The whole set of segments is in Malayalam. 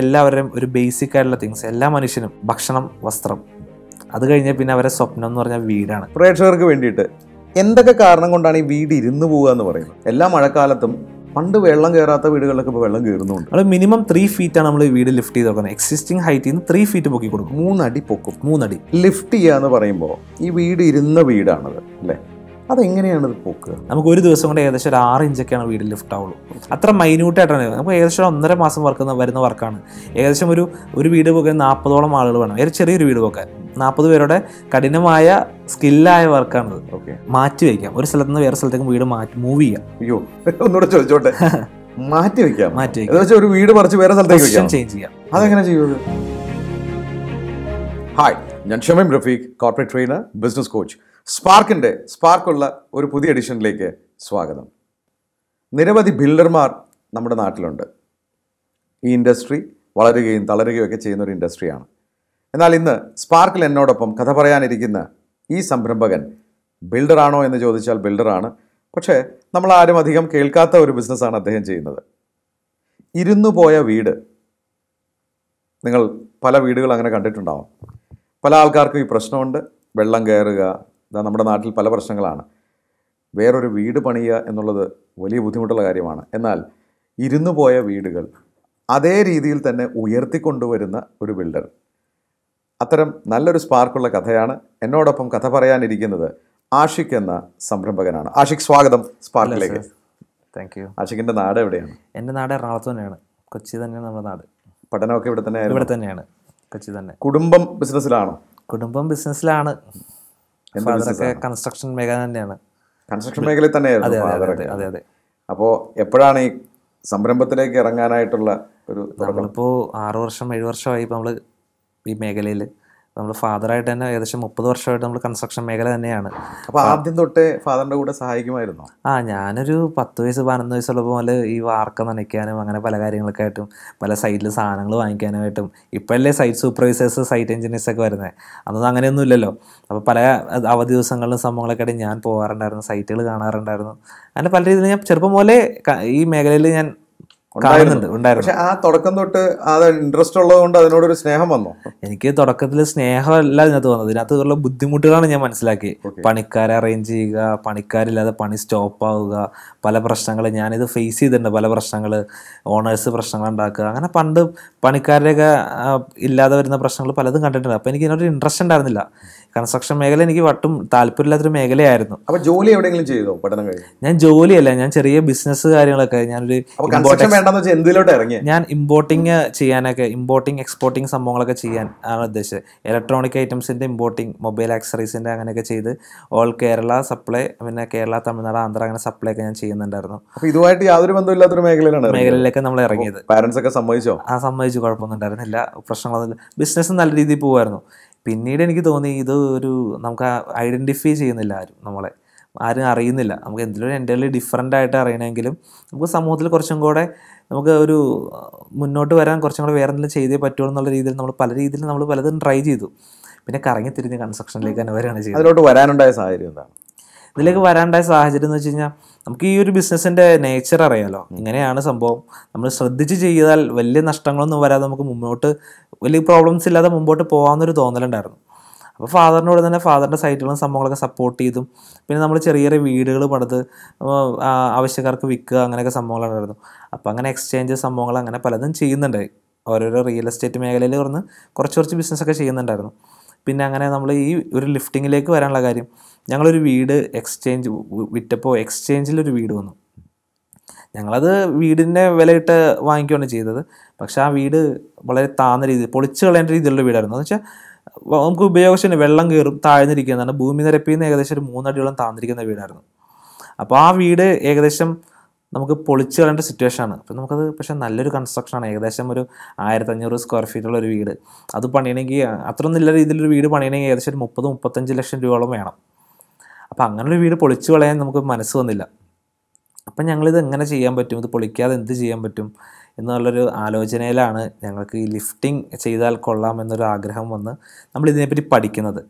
എല്ലാവരും ഒരു ബേസിക് ആയിട്ടുള്ള തിങ്സ് എല്ലാ മനുഷ്യനും ഭക്ഷണം വസ്ത്രം അത് കഴിഞ്ഞാൽ പിന്നെ അവരെ സ്വപ്നം എന്ന് പറഞ്ഞാൽ വീടാണ് പ്രേക്ഷകർക്ക് വേണ്ടിയിട്ട് എന്തൊക്കെ കാരണം കൊണ്ടാണ് ഈ വീട് ഇരുന്ന് പോകുക എന്ന് പറയുന്നത് എല്ലാ മഴക്കാലത്തും പണ്ട് വെള്ളം കയറാത്ത വീടുകളിലൊക്കെ ഇപ്പോൾ വെള്ളം കയറുന്നുണ്ട് അത് മിനിമം ത്രീ ആണ് നമ്മൾ വീട് ലിഫ്റ്റ് ചെയ്ത് കൊടുക്കുന്നത് എക്സിസ്റ്റിംഗ് ഹൈറ്റിൽ നിന്ന് ത്രീ ഫീറ്റ് പൊക്കി കൊടുക്കും മൂന്നടി പൊക്കും മൂന്നടി ലിഫ്റ്റ് ചെയ്യുക എന്ന് പറയുമ്പോൾ ഈ വീട് ഇരുന്ന വീടാണത് അല്ലേ അതെങ്ങനെയാണ് ഇത് പോക്കുക നമുക്ക് ഒരു ദിവസം കൊണ്ട് ഏകദേശം ഒരു ആറ് ഇഞ്ചൊക്കെയാണ് വീട് ലിഫ്റ്റ് ആവുള്ളൂ അത്ര മൈന്യൂട്ടായിട്ടാണ് നമുക്ക് ഏകദേശം ഒന്നര മാസം വർക്ക് വരുന്ന വർക്കാണ് ഏകദേശം ഒരു ഒരു വീട് പോകാൻ നാൽപ്പതോളം ആളുകൾ വേണം ഒരു ചെറിയൊരു വീട് പോക്കാൻ നാൽപ്പത് പേരുടെ കഠിനമായ സ്കില്ലായ വർക്കാണിത് ഓക്കെ മാറ്റി വയ്ക്കാം ഒരു സ്ഥലത്ത് നിന്ന് വേറെ സ്ഥലത്തേക്ക് വീട് മാറ്റി മൂവ് ചെയ്യാം അയ്യോ ഒന്നുകൂടെ ചോദിച്ചോട്ടെ മാറ്റി വെക്കാം മാറ്റി വെക്കാം ഒരു വീട് മറിച്ച് വേറെ സ്ഥലത്തേക്ക് ചേഞ്ച് ചെയ്യാം അതെങ്ങനെ ചെയ്യുന്നത് ഹായ് ഞാൻ Shameem Rafeeq corporate trainer business coach സ്പാർക്കിൻ്റെ സ്പാർക്കുള്ള ഒരു പുതിയ എഡിഷനിലേക്ക് സ്വാഗതം നിരവധി ബിൽഡർമാർ നമ്മുടെ നാട്ടിലുണ്ട് ഈ ഇൻഡസ്ട്രി വളരുകയും തളരുകയും ഒക്കെ ചെയ്യുന്ന ഒരു ഇൻഡസ്ട്രിയാണ് എന്നാൽ ഇന്ന് സ്പാർക്കിൽ എന്നോടൊപ്പം കഥ പറയാനിരിക്കുന്ന ഈ സംരംഭകൻ ബിൽഡറാണോ എന്ന് ചോദിച്ചാൽ ബിൽഡറാണ് പക്ഷേ നമ്മൾ ആരും അധികം കേൾക്കാത്ത ഒരു ബിസിനസ്സാണ് അദ്ദേഹം ചെയ്യുന്നത് ഇരുന്നു പോയ വീട് നിങ്ങൾ പല വീടുകൾ അങ്ങനെ കണ്ടിട്ടുണ്ടാവും പല ആൾക്കാർക്കും ഈ പ്രശ്നമുണ്ട് വെള്ളം കയറുക ഇതാ നമ്മുടെ നാട്ടിൽ പല പ്രശ്നങ്ങളാണ് വേറൊരു വീട് പണിയുക എന്നുള്ളത് വലിയ ബുദ്ധിമുട്ടുള്ള കാര്യമാണ് എന്നാൽ ഇരുന്നു പോയ വീടുകൾ അതേ രീതിയിൽ തന്നെ ഉയർത്തിക്കൊണ്ടുവരുന്ന ഒരു ബിൽഡർ അത്തരം നല്ലൊരു സ്പാർക്കുള്ള കഥയാണ് എന്നോടൊപ്പം കഥ പറയാനിരിക്കുന്നത് ആഷിഖ് എന്ന സംരംഭകനാണ് ആഷിഖ് സ്വാഗതം സ്പാർക്കിലേക്ക് താങ്ക് യു ആഷിഖിൻ്റെ നാട് എവിടെയാണ് എൻ്റെ നാട് എറണാകുളത്ത് തന്നെയാണ് കൊച്ചി തന്നെയാണ് നമ്മുടെ നാട് പഠനമൊക്കെ ഇവിടെ തന്നെ ഇവിടെ തന്നെയാണ് കൊച്ചി തന്നെ കുടുംബം ബിസിനസ്സിലാണോ കുടുംബം ബിസിനസ്സിലാണ് കൺസ്ട്രക്ഷൻ മേഖല തന്നെയാണ് കൺസ്ട്രക്ഷൻ മേഖലയിൽ തന്നെയായിരുന്നു ഫാദറൊക്കെ അതെ അതെ അപ്പോൾ എപ്പോഴാണ് ഈ സംരംഭത്തിലേക്ക് ഇറങ്ങാനായിട്ടുള്ള ഒരു നമ്മളിപ്പോൾ ആറു വർഷം ഏഴു വർഷമായി ഇപ്പോൾ നമ്മൾ ഈ മേഖലയിൽ നമ്മൾ ഫാദറായിട്ട് തന്നെ ഏകദേശം മുപ്പത് വർഷമായിട്ട് നമ്മൾ കൺസ്ട്രക്ഷൻ മേഖല തന്നെയാണ് അപ്പോൾ ആദ്യം തൊട്ടേ ഫാദറിൻ്റെ കൂടെ സഹായിക്കുമായിരുന്നു ആ ഞാനൊരു പത്ത് വയസ്സ് പതിനൊന്ന് വയസ്സുള്ള പോലെ ഈ വാർക്ക നനയ്ക്കാനും അങ്ങനെ പല കാര്യങ്ങളൊക്കെ ആയിട്ടും പല സൈറ്റിൽ സാധനങ്ങൾ വാങ്ങിക്കാനായിട്ടും ഇപ്പോഴല്ലേ സൈറ്റ് സൂപ്പർവൈസേഴ്സ് സൈറ്റ് എഞ്ചിനീയേഴ്സ് ഒക്കെ വരുന്നത് അന്നൊന്നും അങ്ങനെയൊന്നും ഇല്ലല്ലോ അപ്പോൾ പല അവധി ദിവസങ്ങളിലും സംഭവങ്ങളൊക്കെ ആയിട്ട് ഞാൻ പോകാറുണ്ടായിരുന്നു സൈറ്റുകൾ കാണാറുണ്ടായിരുന്നു അങ്ങനെ പല രീതിയിൽ ഞാൻ ചെറുപ്പം പോലെ ഈ മേഖലയിൽ ഞാൻ പക്ഷെ ആ തുടക്കം തൊട്ട് അത് ഇൻട്രസ്റ്റ് ഉള്ളതുകൊണ്ട് അതിനോടൊരു സ്നേഹം വന്നു എനിക്ക് തുടക്കത്തിൽ സ്നേഹമല്ല ഇതിനകത്ത് വന്നത് ഇതിനകത്തുള്ള ബുദ്ധിമുട്ടുകളാണ് ഞാൻ മനസ്സിലാക്കി പണിക്കാരെ അറേഞ്ച് ചെയ്യുക പണിക്കാരില്ലാതെ പണി സ്റ്റോപ്പ് ആവുക പല പ്രശ്നങ്ങൾ ഞാനിത് ഫേസ് ചെയ്തിട്ടുണ്ട് പല പ്രശ്നങ്ങൾ ഓണേഴ്സ് പ്രശ്നങ്ങൾ ഉണ്ടാക്കുക അങ്ങനെ പണ്ട് പണിക്കാരുടെയൊക്കെ ഇല്ലാതെ വരുന്ന പ്രശ്നങ്ങൾ പലതും കണ്ടിട്ടുണ്ട് അപ്പോൾ എനിക്ക് ഇതിനൊരു ഇൻട്രസ്റ്റ് ഉണ്ടായിരുന്നില്ല കൺസ്ട്രക്ഷൻ മേഖല എനിക്ക് വട്ടും താല്പര്യമില്ലാത്തൊരു മേഖലയായിരുന്നു അപ്പൊ ജോലി എവിടെയെങ്കിലും ചെയ്തോ പഠനം കഴിഞ്ഞു ഞാൻ ജോലിയല്ല ഞാൻ ചെറിയ ബിസിനസ് കാര്യങ്ങളൊക്കെ ഞാനൊരു ഞാൻ ഇമ്പോർട്ടിങ് ചെയ്യാനൊക്കെ ഇമ്പോർട്ടിങ് എക്സ്പോർട്ടിങ് സംഭവങ്ങളൊക്കെ ചെയ്യാൻ ആണ് ഉദ്ദേശിച്ചത് ഇലക്ട്രോണിക് ഐറ്റംസിന്റെ ഇമ്പോർട്ടിങ് മൊബൈൽ ആക്സറീസിന്റെ അങ്ങനെയൊക്കെ ചെയ്ത് ഓൾ കേരള സപ്ലൈ പിന്നെ കേരള തമിഴ്നാട് ആന്ധ്ര അങ്ങനെ സപ്ലൈ ഒക്കെ ഞാൻ ചെയ്യുന്നുണ്ടായിരുന്നു അപ്പൊ ഇതുമായിട്ട് യാതൊരു ബന്ധമില്ലാത്തൊരു മേഖലയിലാണ് മേഖലയിലൊക്കെ നമ്മൾ ഇറങ്ങിയത് പാരന്റ്സ് ഒക്കെ സമ്മതിച്ചോ ആ സമ്മതിച്ചു കുഴപ്പമൊന്നും ഉണ്ടായിരുന്നില്ല പ്രശ്നങ്ങളൊന്നും ബിസിനസ് നല്ല രീതിയിൽ പോകുമായിരുന്നു പിന്നീട് എനിക്ക് തോന്നി ഇത് ഒരു നമുക്ക് ഐഡൻറ്റിഫൈ ചെയ്യുന്നില്ല ആരും നമ്മളെ ആരും അറിയുന്നില്ല നമുക്ക് എന്തെങ്കിലും എൻ്റെ ഡിഫറെൻ്റ് ആയിട്ട് അറിയണമെങ്കിലും നമുക്ക് സമൂഹത്തിൽ കുറച്ചും കൂടെ നമുക്ക് ഒരു മുന്നോട്ട് വരാൻ കുറച്ചും കൂടെ വേറെ എന്തെങ്കിലും ചെയ്തേ പറ്റുമോ എന്നുള്ള രീതിയിൽ നമ്മൾ പല രീതിയിൽ നമ്മൾ പലതും ട്രൈ ചെയ്തു പിന്നെ കറങ്ങി തിരിഞ്ഞ് കൺസ്ട്രക്ഷനിലേക്ക് തന്നെ വരികയാണ് ചെയ്തത് അതിലോട്ട് വരാനുണ്ടായ സാഹചര്യം എന്താണ് ഇതിലേക്ക് വരാണ്ടായ സാഹചര്യം എന്ന് വെച്ച് കഴിഞ്ഞാൽ നമുക്ക് ഈ ഒരു ബിസിനസ്സിൻ്റെ നേച്ചർ അറിയാലോ ഇങ്ങനെയാണ് സംഭവം നമ്മൾ ശ്രദ്ധിച്ച് ചെയ്താൽ വലിയ നഷ്ടങ്ങളൊന്നും വരാതെ നമുക്ക് മുന്നോട്ട് വലിയ പ്രോബ്ലംസ് ഇല്ലാതെ മുമ്പോട്ട് പോകാമെന്നൊരു തോന്നലുണ്ടായിരുന്നു അപ്പോൾ ഫാദറിനോട് തന്നെ ഫാദറിൻ്റെ സൈറ്റുകളും സംഭവങ്ങളൊക്കെ സപ്പോർട്ട് ചെയ്തും പിന്നെ നമ്മൾ ചെറിയ ചെറിയ വീടുകൾ പണിത് ആവശ്യക്കാർക്ക് വിൽക്കുക അങ്ങനെയൊക്കെ സംഭവങ്ങളുണ്ടായിരുന്നു അപ്പോൾ അങ്ങനെ എക്സ്ചേഞ്ച് സംഭവങ്ങൾ അങ്ങനെ പലതും ചെയ്യുന്നുണ്ടായി ഓരോരോ റിയൽ എസ്റ്റേറ്റ് മേഖലയിൽ കുറന്ന് കുറച്ച് കുറച്ച് ബിസിനസ്സൊക്കെ ചെയ്യുന്നുണ്ടായിരുന്നു പിന്നെ അങ്ങനെ നമ്മൾ ഈ ഒരു ലിഫ്റ്റിങ്ങിലേക്ക് വരാനുള്ള കാര്യം ഞങ്ങളൊരു വീട് എക്സ്ചേഞ്ച് വിറ്റപ്പോൾ എക്സ്ചേഞ്ചിലൊരു വീട് വന്നു ഞങ്ങളത് വീടിൻ്റെ വിലയിട്ട് വാങ്ങിക്കുകയാണ് ചെയ്തത് പക്ഷേ ആ വീട് വളരെ താന്ന രീതിയിൽ പൊളിച്ച് കളയേണ്ട രീതിയിലുള്ള വീടായിരുന്നു എന്ന് വെച്ചാൽ നമുക്ക് ഉപയോഗിച്ചു വെള്ളം കയറും താഴ്ന്നിരിക്കുന്നതാണ് ഭൂമി നിരപ്പിൽ നിന്ന് ഏകദേശം ഒരു മൂന്നടിയോളം താന്നിരിക്കുന്ന വീടായിരുന്നു അപ്പോൾ ആ വീട് ഏകദേശം നമുക്ക് പൊളിച്ചു കളയേണ്ട സിറ്റുവേഷൻ ആണ് അപ്പോൾ നമുക്കത് പക്ഷേ നല്ലൊരു കൺസ്ട്രക്ഷനാണ് ഏകദേശം ഒരു ആയിരത്തഞ്ഞൂറ് സ്ക്വയർ ഫീറ്റുള്ള ഒരു വീട് അത് പണിയണമെങ്കിൽ അത്രയൊന്നും നല്ല രീതിയിലൊരു വീട് പണിയണമെങ്കിൽ ഏകദേശം ഒരു മുപ്പത് മുപ്പത്തഞ്ച് ലക്ഷം രൂപയോളം വേണം അപ്പോൾ ഒരു വീട് പൊളിച്ചു കളയാൻ നമുക്ക് മനസ്സ് വന്നില്ല അപ്പം ഞങ്ങളിത് എങ്ങനെ ചെയ്യാൻ പറ്റും ഇത് പൊളിക്കാതെ എന്ത് ചെയ്യാൻ പറ്റും എന്നുള്ളൊരു ആലോചനയിലാണ് ഞങ്ങൾക്ക് ഈ ലിഫ്റ്റിംഗ് ചെയ്താൽ കൊള്ളാം എന്നൊരു ആഗ്രഹം വന്ന് നമ്മൾ ഇതിനെപ്പറ്റി പഠിക്കുന്നത്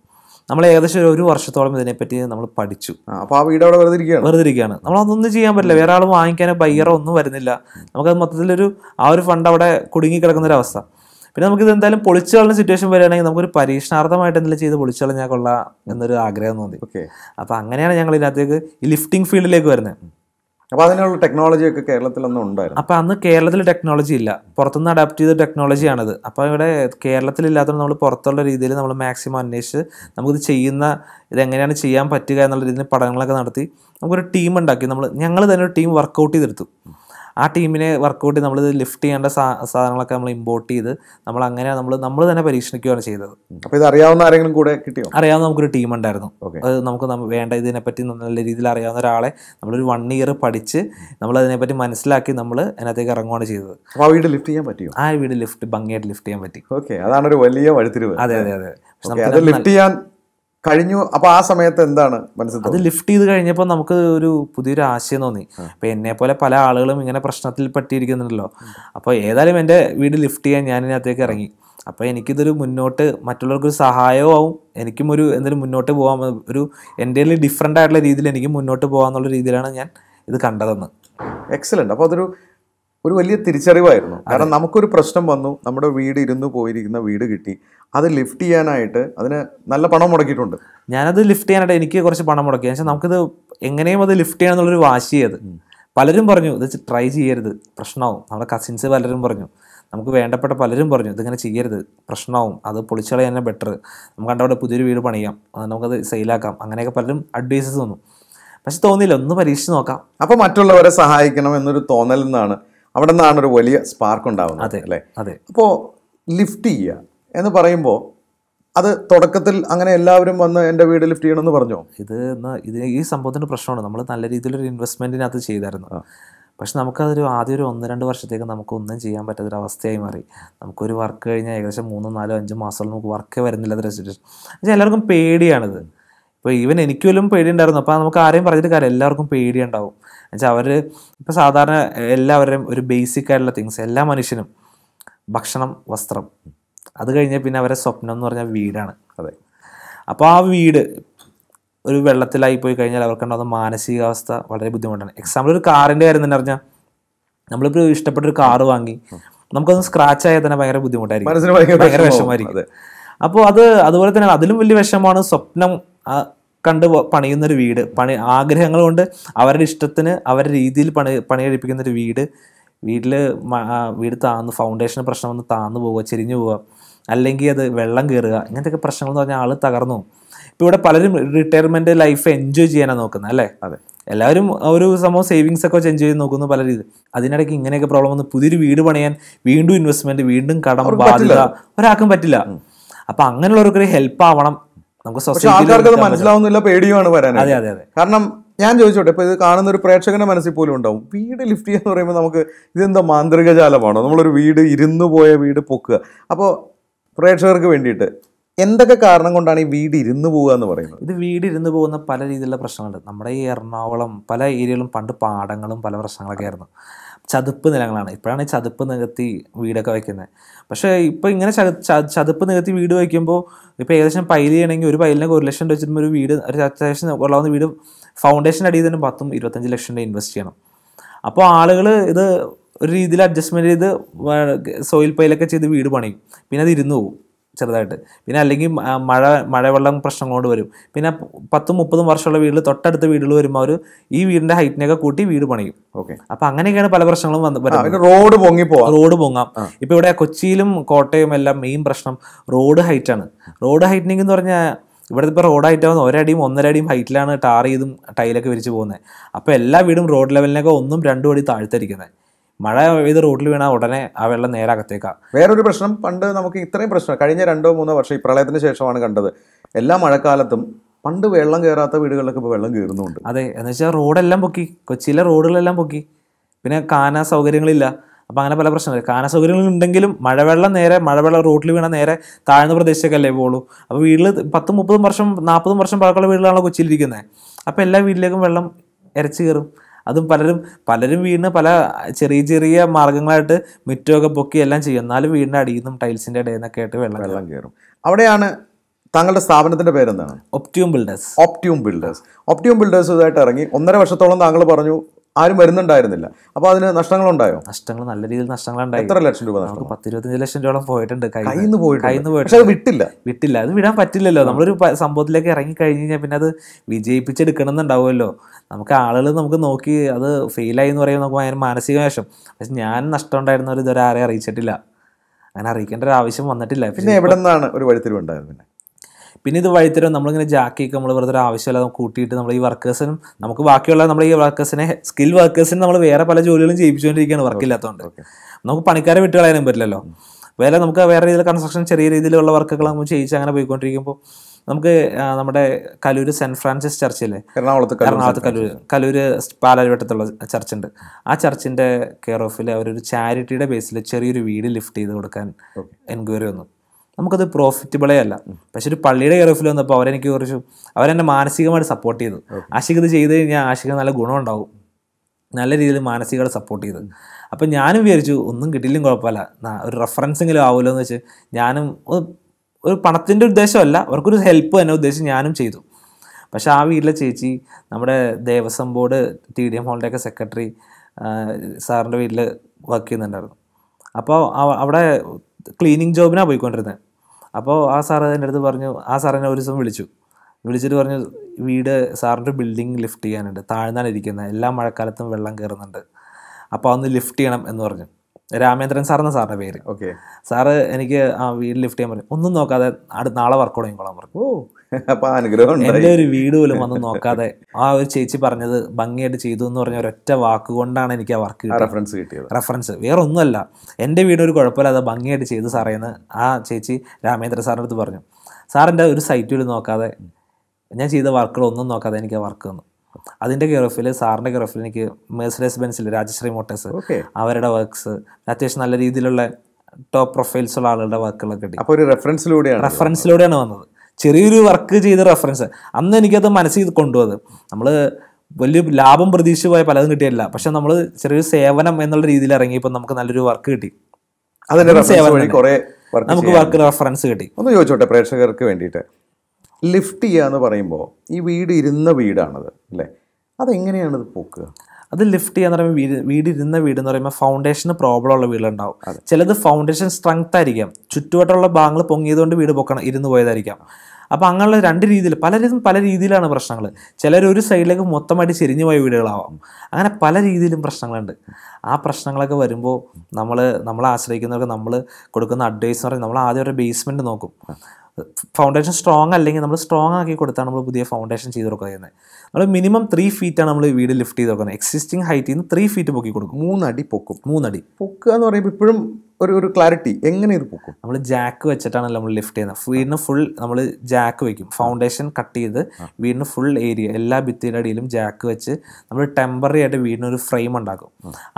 നമ്മൾ ഏകദേശം ഒരു വർഷത്തോളം ഇതിനെപ്പറ്റി നമ്മൾ പഠിച്ചു അപ്പോൾ ആ വീട് അവിടെ വെറുതെ ഇരിക്കുകയാണ് വെറുതെ ഇരിക്കുകയാണ് അതൊന്നും ചെയ്യാൻ പറ്റില്ല വേറെ ആൾ വാങ്ങിക്കാനോ ബയ്യറോ ഒന്നും വരുന്നില്ല നമുക്കത് മൊത്തത്തിലൊരു ആ ഒരു ഫണ്ട് അവിടെ കുടുങ്ങി കിടക്കുന്ന ഒരു അവസ്ഥ പിന്നെ നമുക്ക് ഇത് എന്തായാലും പൊളിച്ചു കളഞ്ഞ സിറ്റുവേഷൻ വരികയാണെങ്കിൽ നമുക്കൊരു പരീക്ഷണാർത്ഥമായിട്ട് എന്തെങ്കിലും ചെയ്ത് പൊളിച്ചു കളഞ്ഞാൽ കൊള്ളാം എന്നൊരു ആഗ്രഹം തോന്നി ഓക്കെ അപ്പോൾ അങ്ങനെയാണ് ഞങ്ങൾ ഇതിനകത്തേക്ക് ഈ ലിഫ്റ്റിംഗ് ഫീൽഡിലേക്ക് വരുന്നത് അപ്പോൾ അതിനുള്ള ടെക്നോളജിയൊക്കെ കേരളത്തിലൊന്നും ഉണ്ടായിരുന്നു അപ്പോൾ അന്ന് കേരളത്തിൽ ടെക്നോളജി ഇല്ല പുറത്തുനിന്ന് അഡാപ്റ്റ് ചെയ്ത ടെക്നോളജിയാണിത് അപ്പോൾ ഇവിടെ കേരളത്തിലില്ലാത്തതുകൊണ്ട് നമ്മൾ പുറത്തുള്ള രീതിയിൽ നമ്മൾ മാക്സിമം അന്വേഷിച്ച് നമുക്കിത് ചെയ്യുന്ന ഇതെങ്ങനെയാണ് ചെയ്യാൻ പറ്റുക എന്നുള്ള രീതിയിൽ പഠനങ്ങളൊക്കെ നടത്തി നമുക്കൊരു ടീം ഉണ്ടാക്കി നമ്മൾ ഞങ്ങൾ തന്നെ ഒരു ടീം വർക്കൗട്ട് ചെയ്തെടുത്തു ആ ടീമിനെ വർക്കൗട്ട് നമ്മൾ ലിഫ്റ്റ് ചെയ്യേണ്ട സാധനങ്ങളൊക്കെ നമ്മൾ ഇമ്പോർട്ട് ചെയ്ത് നമ്മൾ അങ്ങനെ നമ്മൾ നമ്മൾ തന്നെ പരീക്ഷിക്കുകയാണ് ചെയ്തത് അപ്പോൾ ഇത് അറിയാവുന്ന ആരെങ്കിലും കൂടെ കിട്ടിയോ അറിയാവുന്ന നമുക്കൊരു ടീം ഉണ്ടായിരുന്നു അത് നമുക്ക് വേണ്ട ഇതിനെപ്പറ്റി നല്ല രീതിയിൽ അറിയാവുന്ന ഒരാളെ നമ്മളൊരു വൺ ഇയർ പഠിച്ച് നമ്മൾ അതിനെപ്പറ്റി മനസ്സിലാക്കി നമ്മൾ അതിനകത്തേക്ക് ഇറങ്ങുകയാണ് ചെയ്തത് ആ വീട് ലിഫ്റ്റ് ചെയ്യാൻ പറ്റിയോ ആ വീട് ലിഫ്റ്റ് ഭംഗിയായിട്ട് ലിഫ്റ്റ് ചെയ്യാൻ പറ്റി ഓക്കെ അതാണ് ഒരു വലിയ വഴുത്തിരിവ് അതെ അതെ അതെ ലിഫ്റ്റ് ചെയ്യാൻ കഴിഞ്ഞു അപ്പൊ ആ സമയത്ത് എന്താണ് മനസ്സിൽ അത് ലിഫ്റ്റ് ചെയ്ത് കഴിഞ്ഞപ്പോൾ നമുക്ക് ഒരു പുതിയൊരു ആശയം തോന്നി അപ്പൊ എന്നെ പോലെ പല ആളുകളും ഇങ്ങനെ പ്രശ്നത്തിൽ പെട്ടിയിരിക്കുന്നുണ്ടല്ലോ അപ്പൊ ഏതായാലും എൻ്റെ വീട് ലിഫ്റ്റ് ചെയ്യാൻ ഞാൻ ഇതിനകത്തേക്ക് ഇറങ്ങി അപ്പോൾ എനിക്കിതൊരു മുന്നോട്ട് മറ്റുള്ളവർക്കൊരു സഹായവും ആവും എനിക്കും ഒരു എന്തെങ്കിലും മുന്നോട്ട് പോകാൻ ഒരു എൻ്റെ ഡിഫറെൻ്റ് ആയിട്ടുള്ള രീതിയിൽ എനിക്ക് മുന്നോട്ട് പോകാമെന്നുള്ള രീതിയിലാണ് ഞാൻ ഇത് കണ്ടതെന്ന് എക്സലൻ്റ് അപ്പോൾ അതൊരു ഒരു വലിയ തിരിച്ചറിവായിരുന്നു കാരണം നമുക്കൊരു പ്രശ്നം വന്നു നമ്മുടെ വീട് ഇരുന്ന് പോയിരിക്കുന്ന വീട് കിട്ടി അത് ലിഫ്റ്റ് ചെയ്യാനായിട്ട് അതിന് നല്ല പണം മുടക്കിയിട്ടുണ്ട് ഞാനത് ലിഫ്റ്റ് ചെയ്യാനായിട്ട് എനിക്ക് കുറച്ച് പണം മുടക്കി പക്ഷേ നമുക്കിത് എങ്ങനെയും അത് ലിഫ്റ്റ് ചെയ്യണം എന്നുള്ളൊരു വാശിയത് പലരും പറഞ്ഞു ഇത് ട്രൈ ചെയ്യരുത് പ്രശ്നമാവും നമ്മുടെ കസിൻസ് പലരും പറഞ്ഞു നമുക്ക് വേണ്ടപ്പെട്ട പലരും പറഞ്ഞു ഇതിങ്ങനെ ചെയ്യരുത് പ്രശ്നമാവും അത് തന്നെ ബെറ്റർ നമുക്ക് അവിടെ പുതിയൊരു വീട് പണിയാം നമുക്കത് സെയിലാക്കാം അങ്ങനെയൊക്കെ പലരും അഡ്വൈസസ് തന്നു പക്ഷെ തോന്നിയില്ല ഒന്ന് പരീക്ഷിച്ച് നോക്കാം അപ്പോൾ മറ്റുള്ളവരെ സഹായിക്കണം എന്നൊരു തോന്നൽ എന്നാണ് അവിടെ നിന്നാണ് ഒരു വലിയ സ്പാർക്ക് ഉണ്ടാവുന്നത് അതെ അല്ലേ അതെ അപ്പോൾ ലിഫ്റ്റ് ചെയ്യുക എന്ന് പറയുമ്പോൾ അത് തുടക്കത്തിൽ അങ്ങനെ എല്ലാവരും വന്ന് എൻ്റെ വീട് ലിഫ്റ്റ് ചെയ്യണമെന്ന് പറഞ്ഞു ഇത് ഇത് ഈ സംഭവത്തിൻ്റെ പ്രശ്നമാണ് നമ്മൾ നല്ല രീതിയിലൊരു ഇൻവെസ്റ്റ്മെൻറ്റിനകത്ത് ചെയ്തായിരുന്നു പക്ഷെ നമുക്കതൊരു ആദ്യം ഒരു ഒന്ന് രണ്ട് വർഷത്തേക്ക് നമുക്ക് ഒന്നും ചെയ്യാൻ പറ്റാത്തൊരു അവസ്ഥയായി മാറി നമുക്കൊരു വർക്ക് കഴിഞ്ഞാൽ ഏകദേശം മൂന്നോ നാലോ അഞ്ച് മാസത്തോളം നമുക്ക് വർക്കേ വരുന്നില്ല സിറ്റുവേഷൻ റെസിഡൻസ് എല്ലാവർക്കും പേടിയാണിത് അപ്പോൾ ഈവൻ എനിക്ക് പോലും പേടിയുണ്ടായിരുന്നു അപ്പോൾ നമുക്ക് ആരെയും പറഞ്ഞിട്ട് കാര്യം എല്ലാവർക്കും പേടിയുണ്ടാവും എന്നുവെച്ചാൽ അവർ ഇപ്പോൾ സാധാരണ എല്ലാവരുടെയും ഒരു ബേസിക് ആയിട്ടുള്ള തിങ്സ് എല്ലാ മനുഷ്യനും ഭക്ഷണം വസ്ത്രം അത് കഴിഞ്ഞാൽ പിന്നെ അവരെ സ്വപ്നം എന്ന് പറഞ്ഞാൽ വീടാണ് അതെ അപ്പോൾ ആ വീട് ഒരു വെള്ളത്തിലായി പോയി കഴിഞ്ഞാൽ ഉണ്ടാകുന്ന മാനസികാവസ്ഥ വളരെ ബുദ്ധിമുട്ടാണ് എക്സാമ്പിൾ ഒരു കാറിൻ്റെ കാര്യം തന്നെ പറഞ്ഞാൽ നമ്മളിപ്പോൾ ഇഷ്ടപ്പെട്ടൊരു കാറ് വാങ്ങി നമുക്കൊന്ന് സ്ക്രാച്ച് ആയാൽ തന്നെ ഭയങ്കര ബുദ്ധിമുട്ടായിരിക്കും ഭയങ്കര വിഷമായിരിക്കും അപ്പോൾ അത് അതുപോലെ തന്നെയാണ് അതിലും വലിയ വിഷമാണ് സ്വപ്നം കണ്ട് പണിയുന്നൊരു വീട് പണി ആഗ്രഹങ്ങൾ കൊണ്ട് അവരുടെ ഇഷ്ടത്തിന് അവരുടെ രീതിയിൽ പണി ഒരു വീട് വീട്ടിൽ വീട് താന്ന് ഫൗണ്ടേഷൻ പ്രശ്നം വന്ന് താന്നു പോവുക ചെരിഞ്ഞു പോവുക അല്ലെങ്കിൽ അത് വെള്ളം കയറുക ഇങ്ങനത്തെയൊക്കെ പ്രശ്നങ്ങൾ എന്ന് പറഞ്ഞാൽ ആൾ തകർന്നു ഇപ്പോൾ ഇവിടെ പലരും റിട്ടയർമെൻറ്റ് ലൈഫ് എൻജോയ് ചെയ്യാനാണ് നോക്കുന്നത് അല്ലേ അതെ എല്ലാവരും ഒരു സംഭവം സേവിങ്സ് ഒക്കെ എൻജോയ് ചെയ്ത് നോക്കുന്നു പല രീതിയിൽ അതിനിടയ്ക്ക് ഇങ്ങനെയൊക്കെ പ്രോബ്ലം വന്ന് പുതിയൊരു വീട് പണിയാൻ വീണ്ടും ഇൻവെസ്റ്റ്മെന്റ് വീണ്ടും കടം ബാധ്യത ഒരാൾക്കും പറ്റില്ല അപ്പം അങ്ങനെയുള്ളവർക്കൊരു ഹെൽപ്പ് ആവണം നമുക്ക് ആൾക്കാർക്ക് അത് മനസ്സിലാവുന്നില്ല പേടിയുമാണ് വരാൻ അതെ അതെ അതെ കാരണം ഞാൻ ചോദിച്ചോട്ടെ ഇപ്പൊ ഇത് കാണുന്ന ഒരു പ്രേക്ഷകന്റെ മനസ്സിൽ പോലും ഉണ്ടാവും വീട് ലിഫ്റ്റ് ചെയ്യാന്ന് പറയുമ്പോൾ നമുക്ക് ഇതെന്താ മാന്ത്രിക ജാലമാണോ നമ്മളൊരു വീട് ഇരുന്നു പോയ വീട് പൊക്കുക അപ്പോൾ പ്രേക്ഷകർക്ക് വേണ്ടിയിട്ട് എന്തൊക്കെ കാരണം കൊണ്ടാണ് ഈ വീട് ഇരുന്ന് പോവുക എന്ന് പറയുന്നത് ഇത് വീട് ഇരുന്ന് പോകുന്ന പല രീതിയിലുള്ള പ്രശ്നങ്ങളുണ്ട് നമ്മുടെ ഈ എറണാകുളം പല ഏരിയകളും പണ്ട് പാടങ്ങളും പല പ്രശ്നങ്ങളൊക്കെ ആയിരുന്നു ചതുപ്പ് നിലങ്ങളാണ് ഇപ്പോഴാണ് ചതുപ്പ് നികത്തി വീടൊക്കെ വയ്ക്കുന്നത് പക്ഷേ ഇപ്പോൾ ഇങ്ങനെ ചതുപ്പ് നികത്തി വീട് വയ്ക്കുമ്പോൾ ഇപ്പോൾ ഏകദേശം പൈൽ ചെയ്യണമെങ്കിൽ ഒരു പൈലിനൊക്കെ ഒരു ലക്ഷം വെച്ചിട്ട് ഒരു വീട് ഒരു അത്യാവശ്യം കൊള്ളാവുന്ന വീട് ഫൗണ്ടേഷൻ അടിയിൽ തന്നെ പത്തും ഇരുപത്തഞ്ച് ലക്ഷം രൂപ ഇൻവെസ്റ്റ് ചെയ്യണം അപ്പോൾ ആളുകൾ ഇത് ഒരു രീതിയിൽ അഡ്ജസ്റ്റ്മെൻറ്റ് ചെയ്ത് സോയിൽ പൈലൊക്കെ ചെയ്ത് വീട് പണിയും പിന്നെ അത് ഇരുന്ന് പോകും ചെറുതായിട്ട് പിന്നെ അല്ലെങ്കിൽ മഴ മഴവെള്ളം പ്രശ്നം കൊണ്ട് വരും പിന്നെ പത്തും മുപ്പതും വർഷമുള്ള വീട്ടിൽ തൊട്ടടുത്ത വീടുകൾ വരുമ്പോൾ അവർ ഈ വീടിൻ്റെ ഹൈറ്റിനൊക്കെ കൂട്ടി വീട് പണിയും ഓക്കെ അപ്പം അങ്ങനെയൊക്കെയാണ് പല പ്രശ്നങ്ങളും വന്ന് റോഡ് പൊങ്ങി പോകാം റോഡ് പൊങ്ങാം ഇപ്പോൾ ഇവിടെ കൊച്ചിയിലും കോട്ടയും എല്ലാം മെയിൻ പ്രശ്നം റോഡ് ഹൈറ്റാണ് റോഡ് ഹൈറ്റനിങ് എന്ന് പറഞ്ഞാൽ ഇവിടുത്തെ ഇപ്പോൾ റോഡ് ഹൈറ്റാവുന്ന ഒരടിയും ഒന്നര അടിയും ഹൈറ്റിലാണ് ടാർ ചെയ്തും ടൈലൊക്കെ വിരിച്ച് പോകുന്നത് അപ്പോൾ എല്ലാ വീടും റോഡ് ലെവലിനൊക്കെ ഒന്നും രണ്ടും അടി താഴ്ത്തിരിക്കുന്നത് മഴ ഏത് റോഡിൽ വീണാൽ ഉടനെ ആ വെള്ളം നേരെ അകത്തേക്കാം വേറൊരു പ്രശ്നം പണ്ട് നമുക്ക് ഇത്രയും പ്രശ്നം കഴിഞ്ഞ രണ്ടോ മൂന്നോ വർഷം ഈ പ്രളയത്തിന് ശേഷമാണ് കണ്ടത് എല്ലാ മഴക്കാലത്തും പണ്ട് വെള്ളം കയറാത്ത വീടുകളിലൊക്കെ ഇപ്പോൾ വെള്ളം കയറുന്നുണ്ട് അതെ എന്ന് വെച്ചാൽ റോഡെല്ലാം പൊക്കി കൊച്ചിയിലെ റോഡുകളെല്ലാം പൊക്കി പിന്നെ കാന സൗകര്യങ്ങളില്ല അപ്പോൾ അങ്ങനെ പല പ്രശ്നങ്ങൾ കാന സൗകര്യങ്ങളുണ്ടെങ്കിലും മഴവെള്ളം നേരെ മഴവെള്ളം റോട്ടിൽ വീണാൽ നേരെ താഴ്ന്ന പ്രദേശത്തേക്കല്ലേ പോകുള്ളൂ അപ്പോൾ വീട്ടിൽ പത്തും മുപ്പതും വർഷം നാൽപ്പതും വർഷം പഴക്കമുള്ള വീടുകളാണല്ലോ കൊച്ചിയിലിരിക്കുന്നത് അപ്പോൾ എല്ലാ വീട്ടിലേക്കും വെള്ളം ഇരച്ചു കയറും അതും പലരും പലരും വീണ് പല ചെറിയ ചെറിയ മാർഗങ്ങളായിട്ട് മുറ്റമൊക്കെ പൊക്കി എല്ലാം ചെയ്യും എന്നാലും വീടിൻ്റെ അടിയിൽ നിന്നും ടൈൽസിൻ്റെ ഇടയിൽ നിന്നൊക്കെ ആയിട്ട് വെള്ളം വെള്ളം കയറും അവിടെയാണ് താങ്കളുടെ സ്ഥാപനത്തിന്റെ പേരെന്താണ് Optium Builders Optium Builders Builders ഇതായിട്ട് ഇറങ്ങി ഒന്നര വർഷത്തോളം താങ്കൾ പറഞ്ഞു ആരും വരുന്നുണ്ടായിരുന്നില്ല അപ്പോൾ അതിന് നഷ്ടങ്ങളുണ്ടായോ നഷ്ടങ്ങൾ നല്ല രീതിയിൽ നഷ്ടങ്ങളുണ്ടായി എത്ര ലക്ഷം രൂപ നമുക്ക് പത്തിരുപത്തഞ്ച് ലക്ഷം രൂപ പോയിട്ടുണ്ട് കൈന്ന് പോയിട്ട് കയ്യിൽ പോയിട്ട് പക്ഷെ വിട്ടില്ല വിട്ടില്ല അത് വിടാൻ പറ്റില്ലല്ലോ നമ്മളൊരു സംഭവത്തിലേക്ക് ഇറങ്ങി കഴിഞ്ഞ് കഴിഞ്ഞാൽ പിന്നെ അത് വിജയിപ്പിച്ചെടുക്കണം എന്നുണ്ടാവുമല്ലോ നമുക്ക് ആളുകൾ നമുക്ക് നോക്കി അത് ഫെയിലായി എന്ന് പറയുമ്പോൾ നമുക്ക് ഭയങ്കര മാനസിക വേഷം പക്ഷെ ഞാൻ നഷ്ടം ഉണ്ടായിരുന്നവർ ഇതുവരെ ആരെയും അറിയിച്ചിട്ടില്ല അങ്ങനെ അറിയിക്കേണ്ട ഒരു ആവശ്യം വന്നിട്ടില്ല പിന്നെ എവിടെ നിന്നാണ് ഒരു വഴിത്തിരിവുണ്ടായത് പിന്നെ പിന്നെ ഇത് വഴിത്തരം നമ്മളിങ്ങനെ ജാക്കിയൊക്കെ നമ്മൾ വെറുതെ ഒരു ആവശ്യമില്ല കൂട്ടിയിട്ട് നമ്മൾ ഈ വർക്കേഴ്സിനും നമുക്ക് ബാക്കിയുള്ള നമ്മൾ ഈ വർക്കേഴ്സിനെ സ്കിൽ വർക്കേഴ്സിന് നമ്മൾ വേറെ പല ജോലികളും ചെയ്യിപ്പിച്ചുകൊണ്ടിരിക്കുകയാണ് വർക്കില്ലാത്തതുകൊണ്ട് നമുക്ക് പണിക്കാരെ വിട്ടുകളയാനും പറ്റില്ലല്ലോ വേറെ നമുക്ക് വേറെ രീതിയിൽ കൺസ്ട്രക്ഷൻ ചെറിയ രീതിയിലുള്ള വർക്കുകൾ നമ്മൾ ചെയ്യിച്ച് അങ്ങനെ പോയിക്കൊണ്ടിരിക്കുമ്പോൾ നമുക്ക് നമ്മുടെ കലൂര് സെന്റ് ഫ്രാൻസിസ് ചർച്ച് അല്ലേ എറണാകുളത്ത് എറണാകുളത്ത് കലൂര് കലൂര് പാലാരിവട്ടത്തുള്ള ഉണ്ട് ആ ചർച്ചിന്റെ കെയർ ഓഫിൽ അവരൊരു ചാരിറ്റിയുടെ ബേസിൽ ചെറിയൊരു വീട് ലിഫ്റ്റ് ചെയ്ത് കൊടുക്കാൻ എൻക്വയറി വന്നു നമുക്കത് പ്രോഫിറ്റബിളേ അല്ല പക്ഷെ ഒരു പള്ളിയുടെ കെയർ ഓഫിൽ വന്നപ്പോൾ അവരെനിക്ക് കുറച്ച് അവരെന്നെ മാനസികമായിട്ട് സപ്പോർട്ട് ചെയ്തു ആഷിക് ഇത് ചെയ്ത് കഴിഞ്ഞാൽ ആഷിക് നല്ല ഉണ്ടാകും നല്ല രീതിയിൽ മാനസികമായിട്ട് സപ്പോർട്ട് ചെയ്തു അപ്പം ഞാനും വിചാരിച്ചു ഒന്നും കിട്ടിയില്ലും കുഴപ്പമില്ല ഒരു റെഫറൻസെങ്കിലും ആവുമല്ലോ എന്ന് വെച്ച് ഞാനും ഒരു പണത്തിൻ്റെ ഉദ്ദേശമല്ല അവർക്കൊരു ഹെൽപ്പ് തന്നെ ഉദ്ദേശിച്ച് ഞാനും ചെയ്തു പക്ഷേ ആ വീട്ടിലെ ചേച്ചി നമ്മുടെ Devaswom board T D M ഹോളിൻ്റെയൊക്കെ സെക്രട്ടറി സാറിൻ്റെ വീട്ടിൽ വർക്ക് ചെയ്യുന്നുണ്ടായിരുന്നു അപ്പോൾ അവിടെ ക്ലീനിങ് ജോബിനാണ് പോയിക്കൊണ്ടിരുന്നത് അപ്പോൾ ആ സാർ അതിൻ്റെ അടുത്ത് പറഞ്ഞു ആ സാർ എന്നെ ഒരു ദിവസം വിളിച്ചു വിളിച്ചിട്ട് പറഞ്ഞു വീട് സാറിൻ്റെ ബിൽഡിംഗ് ലിഫ്റ്റ് ചെയ്യാനുണ്ട് താഴ്ന്നാണ് ഇരിക്കുന്നത് എല്ലാ മഴക്കാലത്തും വെള്ളം കയറുന്നുണ്ട് അപ്പോൾ അതൊന്ന് ലിഫ്റ്റ് ചെയ്യണം എന്ന് പറഞ്ഞു രാമേന്ദ്രൻ സാറെന്ന് സാറിൻ്റെ പേര് ഓക്കെ സാറ് എനിക്ക് ആ വീട് ലിഫ്റ്റ് ചെയ്യാൻ പറഞ്ഞു ഒന്നും നോക്കാതെ അടുത്ത നാളെ വർക്ക് ചെയ്യിക്കോളാം പറഞ്ഞു അനുഗ്രഹം എൻ്റെ ഒരു വീട് പോലും വന്ന് നോക്കാതെ ആ ഒരു ചേച്ചി പറഞ്ഞത് ഭംഗിയായിട്ട് ചെയ്തു എന്ന് പറഞ്ഞ ഒരൊറ്റ വാക്ക് കൊണ്ടാണ് എനിക്ക് ആ വർക്ക് റെഫറൻസ് കിട്ടിയത് റെഫറൻസ് വേറെ ഒന്നുമല്ല എൻ്റെ വീട് ഒരു കുഴപ്പമില്ലാതെ ഭംഗിയായിട്ട് ചെയ്തു സാറേന്ന് ആ ചേച്ചി രാമേന്ദ്രൻ സാറിൻ്റെ അടുത്ത് പറഞ്ഞു സാറിൻ്റെ ഒരു പോലും നോക്കാതെ ഞാൻ ചെയ്ത വർക്കുകളൊന്നും നോക്കാതെ എനിക്ക് ആ വർക്ക് തന്നു അതിന്റെ ഗറഫിൽ സാറിന്റെ ഗറഫിൽ എനിക്ക് മേഴ്സഡൈസ് ബെൻസിൽ രാജശ്രീ മോട്ടേഴ്സ് അവരുടെ വർക്ക്സ് അത്യാവശ്യം നല്ല രീതിയിലുള്ള ടോപ്പ് പ്രൊഫൈൽസ് ഉള്ള ആളുകളുടെ വർക്കുകളൊക്കെ അപ്പോൾ ഒരു റെഫറൻസിലൂടെയാണ് റെഫറൻസിലൂടെയാണ് വന്നത് ചെറിയൊരു വർക്ക് ചെയ്ത റെഫറൻസ് അന്ന് എനിക്കത് മനസ്സിൽ കൊണ്ടുപോയത് നമ്മൾ വലിയ ലാഭം പ്രതീക്ഷിച്ച് പോയ പലതും കിട്ടിയല്ല പക്ഷെ നമ്മൾ ചെറിയൊരു സേവനം എന്നുള്ള രീതിയിൽ ഇറങ്ങിയപ്പോൾ നമുക്ക് നല്ലൊരു വർക്ക് കിട്ടി അതിന്റെ നമുക്ക് വർക്ക് റെഫറൻസ് കിട്ടി ഒന്ന് ചോദിച്ചോട്ടെ പ്രേക്ഷകർക്ക് വേണ്ടിയിട്ട് ലിഫ്റ്റ് ചെയ്യുക എന്ന് പറയുമ്പോൾ ഈ വീട് ഇരുന്ന വീടാണത് അല്ലേ അതെങ്ങനെയാണ് ഇത് പോക്കുക അത് ലിഫ്റ്റ് ചെയ്യാന്ന് പറയുമ്പോൾ വീട് വീട് ഇരുന്ന വീട് എന്ന് പറയുമ്പോൾ ഫൗണ്ടേഷന് പ്രോബ്ലം ഉള്ള വീടുണ്ടാവും ചിലത് ഫൗണ്ടേഷൻ സ്ട്രെങ്ത് ആയിരിക്കാം ചുറ്റുവട്ടമുള്ള ഭാഗങ്ങൾ പൊങ്ങിയതുകൊണ്ട് വീട് പൊക്കണം ഇരുന്ന് പോയതായിരിക്കാം അപ്പോൾ അങ്ങനെയുള്ള രണ്ട് രീതിയിൽ പലരും പല രീതിയിലാണ് പ്രശ്നങ്ങൾ ചിലർ ഒരു സൈഡിലേക്ക് മൊത്തമായിട്ട് ചെരിഞ്ഞു പോയ വീടുകളാവാം അങ്ങനെ പല രീതിയിലും പ്രശ്നങ്ങളുണ്ട് ആ പ്രശ്നങ്ങളൊക്കെ വരുമ്പോൾ നമ്മൾ നമ്മളെ ആശ്രയിക്കുന്നവർക്ക് നമ്മൾ കൊടുക്കുന്ന അഡ്വൈസ് എന്ന് പറയുമ്പോൾ നമ്മൾ ആദ്യം ഒരു ബേസ്മെൻറ്റ് നോക്കും ഫൗണ്ടേഷൻ സ്ട്രോങ് അല്ലെങ്കിൽ നമ്മൾ സ്ട്രോങ് ആക്കി കൊടുത്താണ് നമ്മൾ പുതിയ ഫൗണ്ടേഷൻ ചെയ്ത് കൊടുക്കുന്നത് നമ്മൾ മിനിമം ത്രീ ഫീറ്റാണ് നമ്മൾ വീട് ലിഫ്റ്റ് ചെയ്ത് കൊടുക്കുന്നത് എക്സിസ്റ്റിംഗ് ഹൈറ്റിൽ നിന്ന് ത്രീ ഫീറ്റ് പൊക്കി കൊടുക്കും മൂന്നടി പൊക്കും മൂന്നടി പൊക്കുക എന്ന് പറയുമ്പോൾ ഇപ്പോഴും ഒരു ഒരു ക്ലാരിറ്റി എങ്ങനെ ഇത് പൊക്കും നമ്മൾ ജാക്ക് വെച്ചിട്ടാണല്ലോ നമ്മൾ ലിഫ്റ്റ് ചെയ്യുന്നത് വീടിന് ഫുൾ നമ്മൾ ജാക്ക് വെക്കും ഫൗണ്ടേഷൻ കട്ട് ചെയ്ത് വീടിന് ഫുൾ ഏരിയ എല്ലാ ഭിത്തിയുടെ അടിയിലും ജാക്ക് വെച്ച് നമ്മൾ ടെമ്പററി ആയിട്ട് വീടിന് ഒരു ഫ്രെയിം ഉണ്ടാക്കും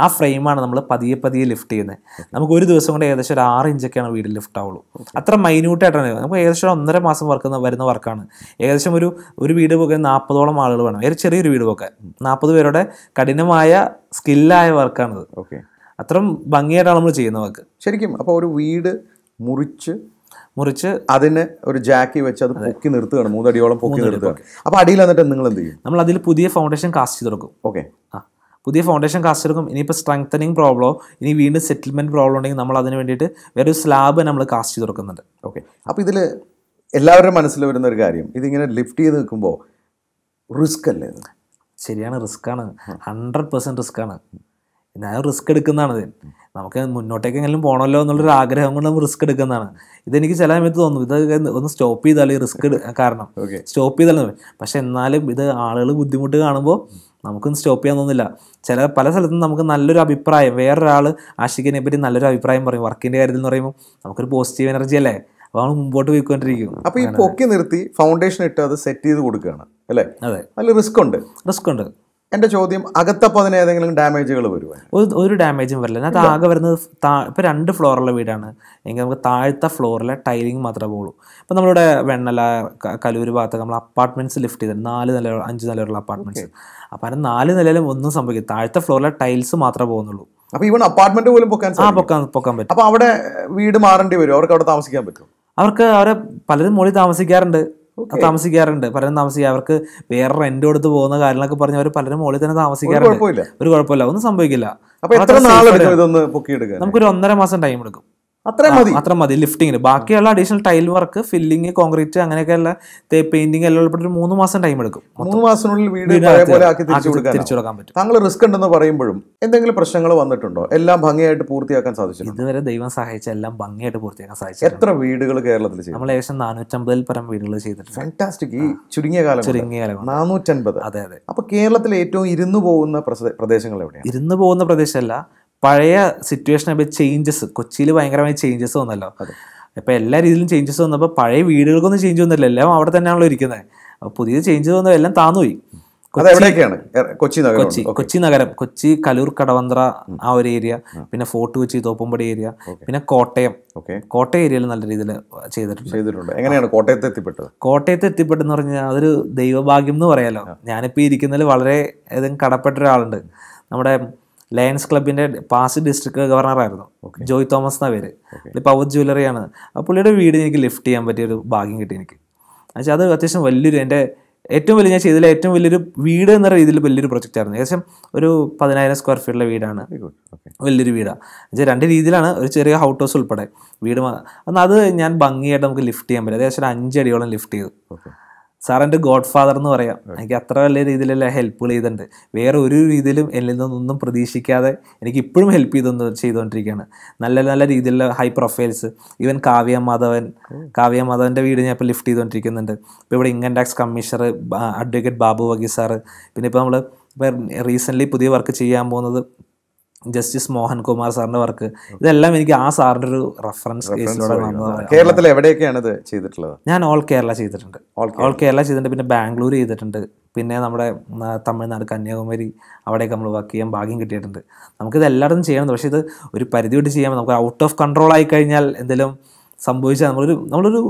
ആ ഫ്രെയിമാണ് നമ്മൾ പതിയെ പതിയെ ലിഫ്റ്റ് ചെയ്യുന്നത് നമുക്ക് ഒരു ദിവസം കൊണ്ട് ഏകദേശം ഒരു ആറ് ഇഞ്ചൊക്കെയാണ് വീട് ലിഫ്റ്റ് ആവുള്ളൂ അത്ര മൈന്യൂട്ടായിട്ടാണ് നമുക്ക് ഏകദേശം ഒന്നര മാസം വർക്ക് വരുന്ന വർക്കാണ് ഏകദേശം ഒരു ഒരു വീട് പോകാൻ നാൽപ്പതോളം ആളുകൾ വേണം ചെറിയൊരു വീട് പോക്കാൻ നാൽപ്പത് പേരുടെ കഠിനമായ സ്കില്ലായ വർക്കാണിത് ഓക്കെ അത്രയും ഭംഗിയായിട്ടാണ് നമ്മൾ ചെയ്യുന്ന വാക്ക് ശരിക്കും അപ്പോൾ ഒരു വീട് മുറിച്ച് മുറിച്ച് അതിന് ഒരു ജാക്കി വെച്ച് അത് പൊക്കി നിർത്തുകയാണ് മൂന്നടിയോളം പൊക്കി നിർത്തുക അപ്പോൾ അടിയിൽ വന്നിട്ട് നിങ്ങൾ എന്ത് ചെയ്യും നമ്മൾ അതിൽ പുതിയ ഫൗണ്ടേഷൻ കാസ്റ്റ് ചെയ്ത് കൊടുക്കും ഓക്കെ ആ പുതിയ ഫൗണ്ടേഷൻ കാസ്റ്റ് എടുക്കും ഇനിയിപ്പോൾ സ്ട്രെങ്തനിങ് പ്രോബ്ലോ ഇനി വീണ്ടും സെറ്റിൽമെൻറ്റ് പ്രോബ്ലം ഉണ്ടെങ്കിൽ നമ്മൾ അതിന് വേണ്ടിയിട്ട് വേറൊരു സ്ലാബ് നമ്മൾ കാസ്റ്റ് ചെയ്ത് കൊടുക്കുന്നുണ്ട് ഓക്കെ അപ്പോൾ ഇതിൽ എല്ലാവരുടെയും മനസ്സിൽ വരുന്ന ഒരു കാര്യം ഇതിങ്ങനെ ലിഫ്റ്റ് ചെയ്ത് നിൽക്കുമ്പോൾ റിസ്ക് അല്ലേ ശരിയാണ് റിസ്ക് ആണ് ഹൺഡ്രഡ് പെർസെൻറ്റ് റിസ്ക് ആണ് പിന്നെ അത് റിസ്ക് എടുക്കുന്നതാണത് നമുക്ക് മുന്നോട്ടേക്ക് എങ്ങനെയും പോകണമല്ലോ എന്നുള്ളൊരു ആഗ്രഹം കൊണ്ട് നമ്മൾ റിസ്ക് എടുക്കുന്നതാണ് ഇതെനിക്ക് ചില സമയത്ത് തോന്നും ഇത് ഒന്ന് സ്റ്റോപ്പ് ചെയ്താൽ ഈ റിസ്ക് കാരണം സ്റ്റോപ്പ് ചെയ്താലും പക്ഷെ എന്നാലും ഇത് ആളുകൾ ബുദ്ധിമുട്ട് കാണുമ്പോൾ നമുക്കൊന്നും സ്റ്റോപ്പ് ചെയ്യാൻ തോന്നില്ല ചില പല സ്ഥലത്തും നമുക്ക് നല്ലൊരു അഭിപ്രായം വേറൊരാൾ ആശിക്കിനെ പറ്റി നല്ലൊരു അഭിപ്രായം പറയും വർക്കിൻ്റെ കാര്യത്തിൽ എന്ന് പറയുമ്പോൾ നമുക്കൊരു പോസിറ്റീവ് എനർജി അല്ലേ അപ്പോൾ നമ്മൾ മുമ്പോട്ട് പോയിക്കൊണ്ടിരിക്കും അപ്പോൾ ഈ പൊക്കി നിർത്തി ഫൗണ്ടേഷൻ ഇട്ട് അത് സെറ്റ് ചെയ്ത് കൊടുക്കുകയാണ് അല്ലേ അതെ നല്ല റിസ്ക് ഉണ്ട് റിസ്ക് ഉണ്ട് എന്റെ ചോദ്യം അകത്തപ്പോൾ അതിന് ഏതെങ്കിലും ഡാമേജുകൾ വരുമോ ഒരു ഡാമേജും വരില്ല ഞാൻ ആകെ വരുന്നത് ഇപ്പൊ രണ്ട് ഫ്ലോറുള്ള വീടാണ് എങ്കിൽ നമുക്ക് താഴത്തെ ഫ്ലോറിലെ ടൈലിംഗ് മാത്രമേ പോകുള്ളൂ ഇപ്പൊ നമ്മളിവിടെ വെണ്ണല കലൂര് ഭാഗത്ത് നമ്മൾ അപ്പാർട്ട്മെന്റ്സ് ലിഫ്റ്റ് ചെയ്തിട്ടുണ്ട് നാല് നില അഞ്ച് നിലയുള്ള അപ്പാർട്ട്മെന്റ്സ് അപ്പോൾ അതിന് നാല് നിലയിലും ഒന്നും സംഭവിക്കും താഴത്തെ ഫ്ലോറിലെ ടൈൽസ് മാത്രമേ പോകുന്നുള്ളൂ അപ്പോൾ ഈവൺ അപ്പാർട്ട്മെന്റ് പോലും പൊക്കാൻ ആ പൊക്കാൻ പൊക്കാൻ പറ്റും അപ്പോൾ അവിടെ വീട് മാറേണ്ടി വരും അവർക്ക് അവിടെ താമസിക്കാൻ പറ്റും അവർക്ക് അവരെ പലരും മുകളിൽ താമസിക്കാറുണ്ട് താമസിക്കാറുണ്ട് പലരും താമസിക്കുക അവർക്ക് വേറെ റെന്റ് കൊടുത്ത് പോകുന്ന കാര്യങ്ങളൊക്കെ പറഞ്ഞ് അവർ പലരും മുകളിൽ തന്നെ താമസിക്കാറുണ്ട് ഒരു കുഴപ്പമില്ല ഒന്നും സംഭവിക്കില്ല നമുക്കൊരു ഒന്നര മാസം ടൈം എടുക്കും അത്രയും മതി അത്ര മതി ലിഫ്റ്റിങ്ങിന് ബാക്കിയുള്ള additional tile work filling concrete അങ്ങനെയൊക്കെയുള്ള പെയിന്റിംഗ് എല്ലാം ഉൾപ്പെട്ട് ഒരു മൂന്ന് മാസം ടൈം എടുക്കും മൂന്ന് മാസത്തിനുള്ളിൽ വീട് പോലെ ആക്കി തിരിച്ചു കൊടുക്കാൻ പറ്റും താങ്കൾ റിസ്ക് ഉണ്ടെന്ന് പറയുമ്പോഴും എന്തെങ്കിലും പ്രശ്നങ്ങൾ വന്നിട്ടുണ്ടോ എല്ലാം ഭംഗിയായിട്ട് പൂർത്തിയാക്കാൻ സാധിച്ചു ഇതുവരെ ദൈവം സഹായിച്ച എല്ലാം ഭംഗിയായിട്ട് പൂർത്തിയാക്കാൻ സാധിച്ചു എത്ര വീടുകൾ കേരളത്തിൽ ചെയ്തു നമ്മൾ ഏകദേശം നാനൂറ്റമ്പതിൽ പരം വീടുകൾ ചെയ്തിട്ടുണ്ട് ഫാന്റാസ്റ്റിക് ഈ ചുരുങ്ങിയ കാലം ചുരുങ്ങിയ കാലം നാനൂറ്റമ്പത് അതെ അതെ അപ്പൊ കേരളത്തിൽ ഏറ്റവും ഇരുന്ന് പോകുന്ന പ്രദേശങ്ങൾ എവിടെയാണ് ഇരുന്ന് പോകുന്ന പ്രദേശമല്ല പഴയ സിറ്റുവേഷനെ അപ്പോൾ ചേഞ്ചസ് കൊച്ചിയിൽ ഭയങ്കരമായ ചേഞ്ചസ് വന്നല്ലോ അപ്പോൾ എല്ലാ രീതിയിലും ചേഞ്ചസ് വന്നപ്പോൾ പഴയ വീടുകൾക്കൊന്നും ചേഞ്ച് വന്നില്ല എല്ലാം അവിടെ തന്നെയാണല്ലോ ഇരിക്കുന്നത് അപ്പോൾ പുതിയ ചേഞ്ച് വന്നപ്പോൾ എല്ലാം താന്നുപോയി കൊച്ചി കൊച്ചി കൊച്ചി നഗരം കൊച്ചി കലൂർ കടവന്ത്ര ആ ഒരു ഏരിയ പിന്നെ ഫോർട്ട് കൊച്ചി തോപ്പുംപടി ഏരിയ പിന്നെ കോട്ടയം കോട്ടയം ഏരിയയിൽ നല്ല രീതിയിൽ ചെയ്തിട്ടുണ്ട് ചെയ്തിട്ടുണ്ട് എങ്ങനെയാണ് കോട്ടയത്ത് എത്തിപ്പെട്ടത് കോട്ടയത്ത് എത്തിപ്പെട്ടെന്ന് പറഞ്ഞാൽ അതൊരു ദൈവഭാഗ്യം എന്ന് പറയാലോ ഞാനിപ്പോൾ ഇരിക്കുന്നതിൽ വളരെ ഏതെങ്കിലും കടപ്പെട്ട ഒരാളുണ്ട് നമ്മുടെ ലയൺസ് ക്ലബിന്റെ പാസ്റ്റ് ഡിസ്ട്രിക്ട് ഗവർണറായിരുന്നു ജോയ് തോമസ് എന്ന പേര് പവർ ജ്വല്ലറിയാണ് അപ്പോൾ പുള്ളിയുടെ വീട് എനിക്ക് ലിഫ്റ്റ് ചെയ്യാൻ പറ്റിയ ഒരു ഭാഗ്യം കിട്ടി എനിക്ക് എന്നുവെച്ചാൽ അത് അത്യാവശ്യം വലിയൊരു എൻ്റെ ഏറ്റവും വലിയ ഞാൻ ചെയ്തതിലെ ഏറ്റവും വലിയൊരു വീട് എന്ന രീതിയിൽ വലിയൊരു പ്രൊജക്റ്റ് ആയിരുന്നു ഏകദേശം ഒരു പതിനായിരം സ്ക്വയർ ഫീറ്റുള്ള വീടാണ് വലിയൊരു വീടാണ് എന്നുവെച്ചാൽ രണ്ട് രീതിയിലാണ് ഒരു ചെറിയ ഹൗട്ട് ഹൗസ് ഉൾപ്പെടെ വീട് അന്ന് അത് ഞാൻ ഭംഗിയായിട്ട് നമുക്ക് ലിഫ്റ്റ് ചെയ്യാൻ പറ്റും ഏകദേശം ഒരു അഞ്ചടിയോളം ലിഫ്റ്റ് ചെയ്തു എൻ്റെ ഗോഡ് ഫാദർ എന്ന് പറയാം എനിക്ക് അത്ര വലിയ രീതിയിലുള്ള ഹെൽപ്പുകൾ ചെയ്തിട്ടുണ്ട് വേറെ ഒരു രീതിയിലും എന്നിൽ നിന്നൊന്നും പ്രതീക്ഷിക്കാതെ എനിക്ക് ഇപ്പോഴും ഹെൽപ്പ് ചെയ്തൊന്ന് ചെയ്തുകൊണ്ടിരിക്കുകയാണ് നല്ല നല്ല രീതിയിലുള്ള high profiles even Kavya Madhavan oh. Kavya മാധവൻ്റെ വീട് ഞാൻ ഇപ്പോൾ ലിഫ്റ്റ് ചെയ്തുകൊണ്ടിരിക്കുന്നുണ്ട് ഇപ്പോൾ ഇവിടെ income tax commissioner advocate Babu വകി സാറ് പിന്നെ ഇപ്പോൾ നമ്മൾ ഇപ്പോൾ റീസെൻ്റ്ലി പുതിയ വർക്ക് ചെയ്യാൻ പോകുന്നത് ജസ്റ്റിസ് മോഹൻകുമാർ സാറിന്റെ വർക്ക് ഇതെല്ലാം എനിക്ക് ആ സാറിന്റെ ഒരു റെഫറൻസ് കേസിലൂടെ കേരളത്തിൽ എവിടെയൊക്കെയാണ് ഇത് ചെയ്തിട്ടുള്ളത് ഞാൻ ഓൾ കേരള ചെയ്തിട്ടുണ്ട് ഓൾ കേരള ചെയ്തിട്ടുണ്ട് പിന്നെ ബാംഗ്ലൂർ ചെയ്തിട്ടുണ്ട് പിന്നെ നമ്മുടെ തമിഴ്നാട് കന്യാകുമാരി അവിടെയൊക്കെ നമ്മൾ വർക്ക് ചെയ്യാൻ ഭാഗ്യം കിട്ടിയിട്ടുണ്ട് നമുക്കിത് എല്ലായിടത്തും ചെയ്യണം പക്ഷേ ഇത് ഒരു പരിധി വിട്ട് ചെയ്യാൻ നമുക്ക് ഔട്ട് ഓഫ് കൺട്രോൾ ആയി കഴിഞ്ഞാൽ എന്തെങ്കിലും സംഭവിച്ചാൽ നമ്മളൊരു നമ്മളൊരു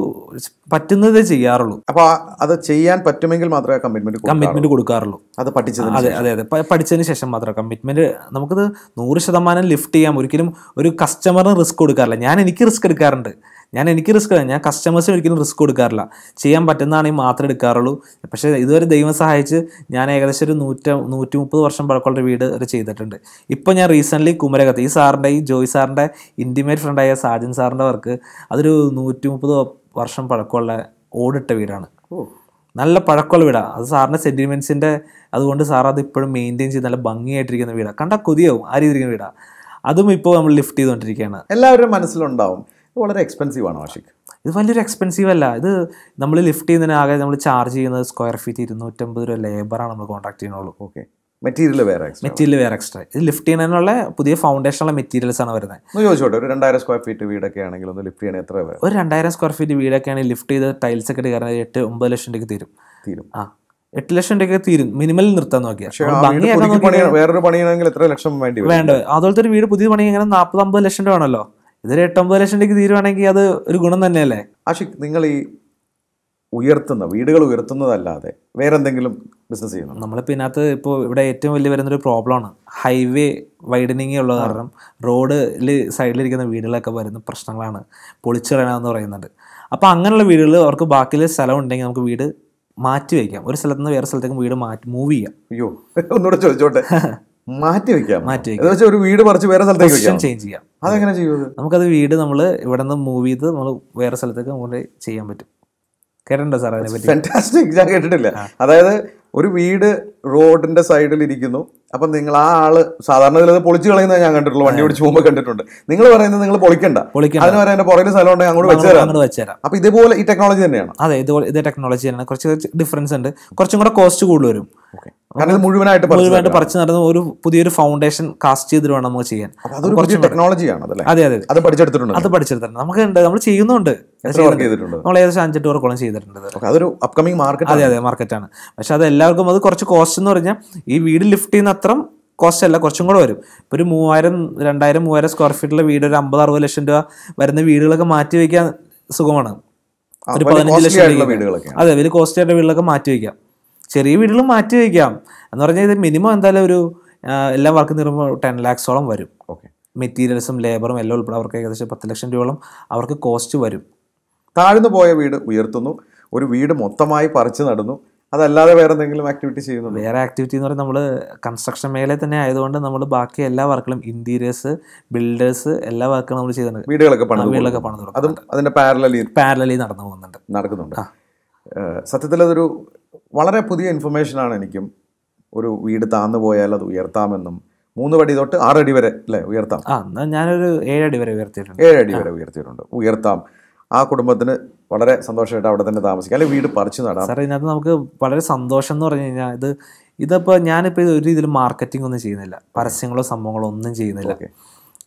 പറ്റുന്നത് ചെയ്യാറുള്ളൂ അപ്പോൾ അത് ചെയ്യാൻ പറ്റുമെങ്കിൽ മാത്രമേ കമ്മിറ്റ്മെന്റ് കമ്മിറ്റ്മെന്റ് കൊടുക്കാറുള്ളൂ അത് പഠിച്ചത് അതെ അതെ അതെ പഠിച്ചതിന് ശേഷം മാത്രമേ കമ്മിറ്റ്മെന്റ് നമുക്കത് നൂറ് ശതമാനം ലിഫ്റ്റ് ചെയ്യാം ഒരിക്കലും ഒരു കസ്റ്റമറിന് റിസ്ക് കൊടുക്കാറില്ല ഞാൻ എനിക്ക് റിസ്ക് എടുക്കാറുണ്ട് ഞാൻ എനിക്ക് റിസ്ക് ഞാൻ കസ്റ്റമേഴ്സിന് ഒരിക്കലും റിസ്ക് കൊടുക്കാറില്ല ചെയ്യാൻ പറ്റുന്നതാണെങ്കിൽ മാത്രമേ എടുക്കാറുള്ളൂ പക്ഷേ ഇതുവരെ ദൈവം സഹായിച്ച് ഞാൻ ഏകദേശം ഒരു നൂറ്റ നൂറ്റി മുപ്പത് വർഷം പഴക്കമുള്ള വീട് ഒരു ചെയ്തിട്ടുണ്ട് ഇപ്പോൾ ഞാൻ റീസെൻ്റ്ലി കുമരകത്ത് ഈ സാറിൻ്റെ ഈ ജോയ് സാറിൻ്റെ ഇൻറ്റിമേറ്റ് ഫ്രണ്ടായ സാജൻ സാറിൻ്റെ വർക്ക് അതൊരു നൂറ്റി മുപ്പത് വർഷം പഴക്കമുള്ള ഓടിട്ട വീടാണ് നല്ല പഴക്കമുള്ള വീടാണ് അത് സാറിൻ്റെ സെൻറ്റിമെൻറ്റ്സിൻ്റെ അതുകൊണ്ട് സാർ അത് ഇപ്പോഴും മെയിൻറ്റെയിൻ ചെയ്ത് നല്ല ഭംഗിയായിട്ടിരിക്കുന്ന വീടാണ് കണ്ടാൽ കൊതിയാവും ആ രീതിയിലിരിക്കുന്ന വീടാണ് അതും ഇപ്പോൾ നമ്മൾ ലിഫ്റ്റ് ചെയ്തുകൊണ്ടിരിക്കുകയാണ് എല്ലാവരും മനസ്സിലുണ്ടാവും വളരെ എക്സ്പെൻസീവ് ആണ് ആഷിക് ഇത് വലിയൊരു എക്സ്പെൻസീവ് അല്ല ഇത് നമ്മൾ ലിഫ്റ്റ് ചെയ്യുന്നതിന് ആകെ നമ്മൾ ചാർജ് ചെയ്യുന്നത് സ്ക്വയർ ഫീറ്റ് ഇരുന്നൂറ്റമ്പത് രൂപ ലേബറാണ് നമ്മൾ കോൺട്രാക്ട് ചെയ്യുന്നുള്ളൂ ഓക്കെ മെറ്റീരിയൽ വേറെ മെറ്റീരിയൽ വേറെ എക്സ്ട്രാ ഇത് ലിഫ്റ്റ് ചെയ്യുന്നതിനുള്ള പുതിയ ഫൗണ്ടേഷനുള്ള മെറ്റീരിയൽസ് ആണ് വരുന്നത് ഒന്ന് ചോദിച്ചോട്ടെ ഒരു രണ്ടായിരം സ്ക്വയർ ഫീറ്റ് വീടൊക്കെ ആണെങ്കിൽ ഒന്ന് ലിഫ്റ്റ് ചെയ്യണേ എത്ര ഒരു രണ്ടായിരം സ്ക്വയർ ഫീറ്റ് വീടൊക്കെ ആണെങ്കിൽ ലിഫ്റ്റ് ചെയ്ത് ടൈൽസ് ഒക്കെ കയറുന്നത് എട്ട് ഒമ്പത് ലക്ഷം രൂപയ്ക്ക് തീരും തീരും ആ എട്ട് ലക്ഷം രൂപയ്ക്ക് തീരും മിനിമൽ നിർത്താൻ നോക്കിയാൽ വേറൊരു പണിയാണെങ്കിൽ എത്ര ലക്ഷം വേണ്ടി വേണ്ട അതുപോലത്തെ ഒരു വീട് പുതിയ പണി ഇങ്ങനെ നാൽപ്പത് അമ്പത് ലക്ഷം രൂപ ആണല്ലോ ഇതൊരു എട്ടൊമ്പത് ലക്ഷം രൂപയ്ക്ക് തീരുവാണെങ്കിൽ അത് ഒരു ഗുണം തന്നെയല്ലേ ആഷിക് നിങ്ങൾ ഈ ഉയർത്തുന്ന വീടുകൾ ഉയർത്തുന്നതല്ലാതെ വേറെ എന്തെങ്കിലും ബിസിനസ് ചെയ്യുന്നു നമ്മളിപ്പോൾ ഇതിനകത്ത് ഇപ്പോൾ ഇവിടെ ഏറ്റവും വലിയ വരുന്നൊരു പ്രോബ്ലമാണ് ഹൈവേ വൈഡനിങ് ഉള്ള കാരണം റോഡിൽ സൈഡിലിരിക്കുന്ന വീടുകളൊക്കെ വരുന്ന പ്രശ്നങ്ങളാണ് പൊളിച്ചിറങ്ങാമെന്ന് പറയുന്നുണ്ട് അപ്പോൾ അങ്ങനെയുള്ള വീടുകൾ അവർക്ക് ബാക്കിൽ സ്ഥലം ഉണ്ടെങ്കിൽ നമുക്ക് വീട് മാറ്റി വയ്ക്കാം ഒരു സ്ഥലത്ത് നിന്ന് വേറെ സ്ഥലത്തേക്ക് വീട് മാറ്റി മൂവ് ചെയ്യാം അയ്യോ ഒന്നുകൂടെ ചോദിച്ചോട്ടെ മാറ്റി വെക്കാം മാറ്റി വെക്കാം ഒരു വീട് മറിച്ച് വേറെ സ്ഥലത്തേക്ക് വെക്കാം ചേഞ്ച് ചെയ്യാം അതെങ്ങനെ ചെയ്യുന്നത് നമുക്കത് വീട് നമ്മൾ ഇവിടെ നിന്ന് മൂവ് ചെയ്ത് നമ്മൾ വേറെ സ്ഥലത്തേക്ക് നമുക്ക് ചെയ്യാൻ പറ്റും കേട്ടിട്ടുണ്ടോ സാർ അതിനെ പറ്റി ഞാൻ കേട്ടിട്ടില്ല അതായത് ഒരു വീട് റോഡിന്റെ സൈഡിൽ ഇരിക്കുന്നു അപ്പം നിങ്ങൾ ആ ആള് സാധാരണ ഇതിൽ പൊളിച്ചു കളയുന്നത് ഞാൻ കണ്ടിട്ടുള്ളൂ വണ്ടി ഓടിച്ച് പോകുമ്പോൾ കണ്ടിട്ടുണ്ട് നിങ്ങൾ പറയുന്നത് നിങ്ങൾ പൊളിക്കണ്ട അതിന് പറയാൻ പുറകിൽ സ്ഥലം ഉണ്ടെങ്കിൽ അങ്ങോട്ട് വെച്ചുതരാം അങ്ങോട്ട് വെച്ചുതരാം അപ്പൊ ഇതുപോലെ ഈ ടെക്നോളജി തന്നെയാണ് അതെ ഇതുപോലെ ഇതേ ടെക്നോളജി തന്നെയാണ് കുറച്ച് ഡിഫറൻസ് ഉണ്ട് കുറച്ചും കൂടെ കോസ്റ്റ് കൂടുതൽ വരും മുഴുവനായിട്ട് മുഴുവനായിട്ട് പറിച്ചു നടന്ന് ഒരു പുതിയൊരു ഫൗണ്ടേഷൻ കാസ്റ്റ് ചെയ്തിട്ട് വേണം നമുക്ക് ചെയ്യാൻ കുറച്ച് ടെക്നോളജിയാണ് അതെ അതെ അത് പഠിച്ചെടുത്തിട്ടുണ്ട് അത് പഠിച്ചെടുത്തിട്ടുണ്ട് നമുക്ക് ഉണ്ട് നമ്മൾ ചെയ്യുന്നുണ്ട് നമ്മൾ ഏകദേശം അഞ്ചെട്ട് വർക്കോളം ചെയ്തിട്ടുണ്ട് അതൊരു അപ്കമിങ് മാർക്കറ്റ് അതെ അതെ മാർക്കറ്റാണ് പക്ഷെ അത് എല്ലാവർക്കും അത് കുറച്ച് കോസ്റ്റ് എന്ന് പറഞ്ഞാൽ ഈ വീട് ലിഫ്റ്റ് ചെയ്യുന്ന അത്ര കോസ്റ്റ് അല്ല കുറച്ചും കൂടെ വരും ഇപ്പോൾ ഒരു മൂവായിരം രണ്ടായിരം മൂവായിരം സ്ക്വയർ ഫീറ്റിലെ വീട് ഒരു അമ്പത് അറുപത് ലക്ഷം രൂപ വരുന്ന വീടുകളൊക്കെ മാറ്റി വെക്കാൻ സുഖമാണ് ഒരു പതിനഞ്ച് ലക്ഷം വീടുകളൊക്കെ അതെ വലിയ കോസ്റ്റ് ആയിട്ട് വീടുകളൊക്കെ മാറ്റി വെക്കാം ചെറിയ വീടുകൾ മാറ്റി വയ്ക്കാം എന്ന് പറഞ്ഞാൽ ഇത് മിനിമം എന്തായാലും ഒരു എല്ലാം വർക്ക് തീരുമ്പോൾ ടെൻ ലാക്സോളം വരും ഓക്കെ മെറ്റീരിയൽസും ലേബറും എല്ലാം ഉൾപ്പെടെ അവർക്ക് ഏകദേശം പത്ത് ലക്ഷം രൂപയോളം അവർക്ക് കോസ്റ്റ് വരും താഴ്ന്നു പോയ വീട് ഉയർത്തുന്നു ഒരു വീട് മൊത്തമായി പറിച്ച് നടന്നു അതല്ലാതെ വേറെ എന്തെങ്കിലും ആക്ടിവിറ്റി ചെയ്യുന്നു വേറെ ആക്ടിവിറ്റി എന്ന് പറഞ്ഞാൽ നമ്മൾ കൺസ്ട്രക്ഷൻ മേഖല തന്നെ ആയതുകൊണ്ട് നമ്മൾ ബാക്കി എല്ലാ വർക്കുകളും ഇന്റീരിയേഴ്സ് ബിൽഡേഴ്സ് എല്ലാ വർക്കും നമ്മൾ ചെയ്യുന്നുണ്ട് വീടുകളൊക്കെ പണം വീടുകളൊക്കെ പണം അതും അതിന്റെ പാരലലി പാരലലി നടന്നു പോകുന്നുണ്ട് നടക്കുന്നുണ്ട് സത്യത്തിൽ അതൊരു വളരെ പുതിയ ഇൻഫർമേഷനാണ് എനിക്കും ഒരു വീട് താന്നു പോയാൽ അത് ഉയർത്താമെന്നും മൂന്ന് പടി തൊട്ട് ആറടി വരെ അല്ലേ ഉയർത്താം ഞാനൊരു ഏഴടി വരെ ഉയർത്തിയിട്ടുണ്ട് ഏഴടി വരെ ഉയർത്തിയിട്ടുണ്ട് ഉയർത്താം ആ കുടുംബത്തിന് വളരെ സന്തോഷമായിട്ട് അവിടെ തന്നെ താമസിക്കാം അല്ലെങ്കിൽ വീട് പറിച്ചു നടാം സാറേ ഇതിനകത്ത് നമുക്ക് വളരെ സന്തോഷം എന്ന് പറഞ്ഞു കഴിഞ്ഞാൽ ഇത് ഇതിപ്പോൾ ഞാനിപ്പോൾ ഇത് ഒരു രീതിയിൽ മാർക്കറ്റിംഗ് ഒന്നും ചെയ്യുന്നില്ല പരസ്യങ്ങളോ സംഭവങ്ങളോ ഒന്നും ചെയ്യുന്നില്ല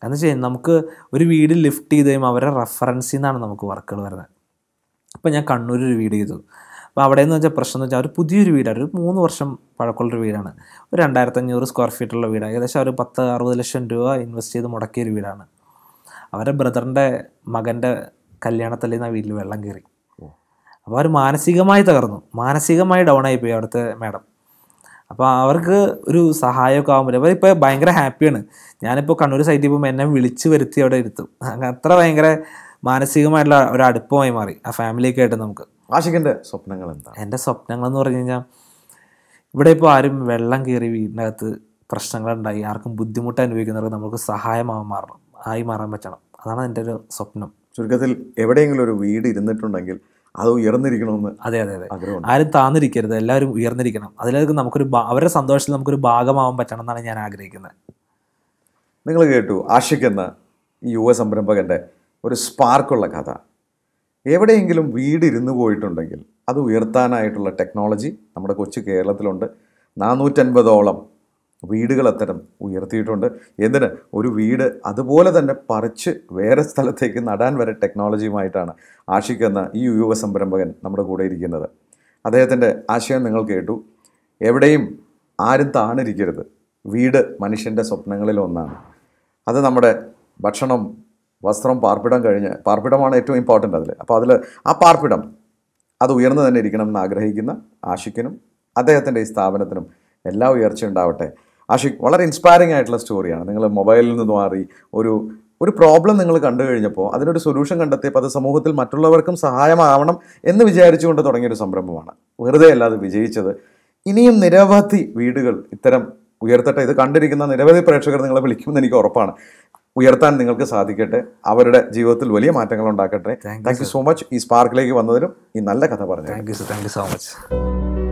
എന്ന് വെച്ചാൽ നമുക്ക് ഒരു വീട് ലിഫ്റ്റ് ചെയ്ത് കഴിയുമ്പോൾ അവരെ റെഫറൻസിൽ നിന്നാണ് നമുക്ക് വർക്കുകൾ വരുന്നത് അപ്പോൾ ഞാൻ കണ്ണൂർ ഒരു വീട് ചെയ്തു അപ്പോൾ അവിടെ എന്ന് വെച്ചാൽ പ്രശ്നം എന്ന് വെച്ചാൽ ഒരു പുതിയൊരു വീടാണ് ഒരു മൂന്ന് വർഷം പഴക്കമുള്ളൊരു വീടാണ് ഒരു രണ്ടായിരത്തഞ്ഞൂറ് സ്ക്വയർ ഫീറ്റുള്ള വീട് ഏകദേശം ഒരു പത്ത് അറുപത് ലക്ഷം രൂപ ഇൻവെസ്റ്റ് ചെയ്ത് മുടക്കിയൊരു വീടാണ് അവരുടെ ബ്രദറിൻ്റെ മകൻ്റെ നിന്ന് ആ വീട്ടിൽ വെള്ളം കയറി അപ്പോൾ അവർ മാനസികമായി തകർന്നു മാനസികമായി ഡൗൺ ആയിപ്പോയി അവിടുത്തെ മാഡം അപ്പോൾ അവർക്ക് ഒരു സഹായമൊക്കെ ആകാൻ പറ്റും അവരിപ്പോൾ ഭയങ്കര ഹാപ്പിയാണ് ഞാനിപ്പോൾ കണ്ണൂർ സൈഡിൽ പോകുമ്പോൾ എന്നെ വിളിച്ച് വരുത്തി അവിടെ ഇരുത്തും അങ്ങനെ അത്ര ഭയങ്കര മാനസികമായിട്ടുള്ള ഒരു അടുപ്പമായി മാറി ആ ഫാമിലിയൊക്കെ ആയിട്ട് നമുക്ക് ആഷിഖിൻ്റെ സ്വപ്നങ്ങൾ എന്താ എൻ്റെ സ്വപ്നങ്ങൾ എന്ന് പറഞ്ഞു കഴിഞ്ഞാൽ ഇവിടെ ഇപ്പോൾ ആരും വെള്ളം കയറി വീടിനകത്ത് പ്രശ്നങ്ങളുണ്ടായി ആർക്കും ബുദ്ധിമുട്ട് അനുഭവിക്കുന്നവർക്ക് നമുക്ക് സഹായമാവാൻ മാറണം ആയി മാറാൻ പറ്റണം അതാണ് എൻ്റെ ഒരു സ്വപ്നം ചുരുക്കത്തിൽ എവിടെയെങ്കിലും ഒരു വീട് ഇരുന്നിട്ടുണ്ടെങ്കിൽ അത് ഉയർന്നിരിക്കണമെന്ന് അതെ അതെ അതെ ആരും താന്നിരിക്കരുത് എല്ലാവരും ഉയർന്നിരിക്കണം അതിലേക്ക് നമുക്കൊരു അവരുടെ സന്തോഷത്തിൽ നമുക്കൊരു ഭാഗമാവാൻ പറ്റണം എന്നാണ് ഞാൻ ആഗ്രഹിക്കുന്നത് നിങ്ങൾ കേട്ടു ആഷിഖ് എന്ന യുവ സംരംഭകൻ്റെ ഒരു സ്പാർക്കുള്ള കഥ എവിടെയെങ്കിലും വീടിരുന്ന് പോയിട്ടുണ്ടെങ്കിൽ അത് ഉയർത്താനായിട്ടുള്ള ടെക്നോളജി നമ്മുടെ കൊച്ചു കേരളത്തിലുണ്ട് നാനൂറ്റൻപതോളം വീടുകൾ അത്തരം ഉയർത്തിയിട്ടുണ്ട് എന്തിന് ഒരു വീട് അതുപോലെ തന്നെ പറിച്ച് വേറെ സ്ഥലത്തേക്ക് നടാൻ വരെ ടെക്നോളജിയുമായിട്ടാണ് ആഷിഖ് എന്ന ഈ യുവ സംരംഭകൻ നമ്മുടെ കൂടെ ഇരിക്കുന്നത് അദ്ദേഹത്തിൻ്റെ ആശയം നിങ്ങൾ കേട്ടു എവിടെയും ആരും താണിരിക്കരുത് വീട് മനുഷ്യൻ്റെ സ്വപ്നങ്ങളിൽ ഒന്നാണ് അത് നമ്മുടെ ഭക്ഷണം വസ്ത്രം പാർപ്പിടം കഴിഞ്ഞ് പാർപ്പിടമാണ് ഏറ്റവും ഇമ്പോർട്ടൻ്റ് അതിൽ അപ്പോൾ അതിൽ ആ പാർപ്പിടം അത് ഉയർന്നു തന്നെ ഇരിക്കണം എന്ന് ആഗ്രഹിക്കുന്ന ആഷിക്കിനും അദ്ദേഹത്തിൻ്റെ ഈ സ്ഥാപനത്തിനും എല്ലാ ഉയർച്ചയും ഉണ്ടാവട്ടെ ആഷിഖ് വളരെ ഇൻസ്പയറിംഗ് ആയിട്ടുള്ള സ്റ്റോറിയാണ് നിങ്ങൾ മൊബൈലിൽ നിന്ന് മാറി ഒരു ഒരു പ്രോബ്ലം നിങ്ങൾ കണ്ടു കഴിഞ്ഞപ്പോൾ അതിനൊരു സൊല്യൂഷൻ കണ്ടെത്തിയപ്പോൾ അത് സമൂഹത്തിൽ മറ്റുള്ളവർക്കും സഹായമാവണം എന്ന് വിചാരിച്ചുകൊണ്ട് തുടങ്ങിയൊരു സംരംഭമാണ് വെറുതെ അല്ലാതെ വിജയിച്ചത് ഇനിയും നിരവധി വീടുകൾ ഇത്തരം ഉയർത്തട്ടെ ഇത് കണ്ടിരിക്കുന്ന നിരവധി പ്രേക്ഷകർ നിങ്ങളെ വിളിക്കുമെന്ന് എനിക്ക് ഉറപ്പാണ് ഉയർത്താൻ നിങ്ങൾക്ക് സാധിക്കട്ടെ അവരുടെ ജീവിതത്തിൽ വലിയ മാറ്റങ്ങൾ ഉണ്ടാക്കട്ടെ താങ്ക് യു സോ മച്ച് ഈ സ്പാർക്കിലേക്ക് വന്നതിനും ഈ നല്ല കഥ പറഞ്ഞു താങ്ക് യു സോ മച്ച്